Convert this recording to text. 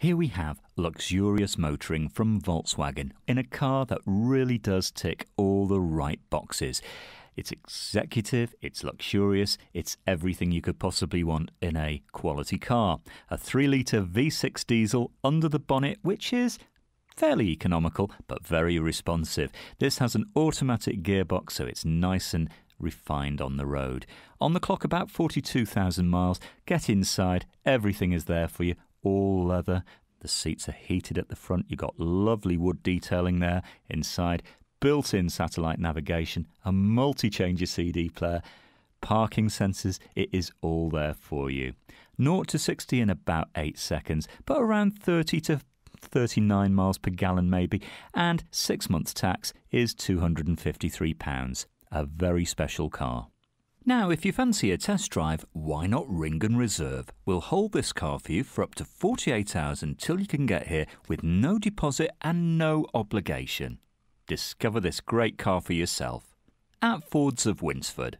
Here we have luxurious motoring from Volkswagen in a car that really does tick all the right boxes. It's executive, it's luxurious, it's everything you could possibly want in a quality car. A 3 litre V6 diesel under the bonnet, which is fairly economical but very responsive. This has an automatic gearbox, so it's nice and refined on the road. On the clock, about 42,000 miles. Get inside, everything is there for you all leather. The seats are heated at the front. You've got lovely wood detailing there inside, built in satellite navigation, a multi changer CD player, parking sensors. It is all there for you. 0 to 60 in about 8 seconds, but around 30 to 39 miles per gallon, maybe, and six months tax is £253. A very special car. Now, if you fancy a test drive, why not ring and reserve? We'll hold this car for you for up to 48 hours until you can get here with no deposit and no obligation. Discover this great car for yourself at Fords of Winsford.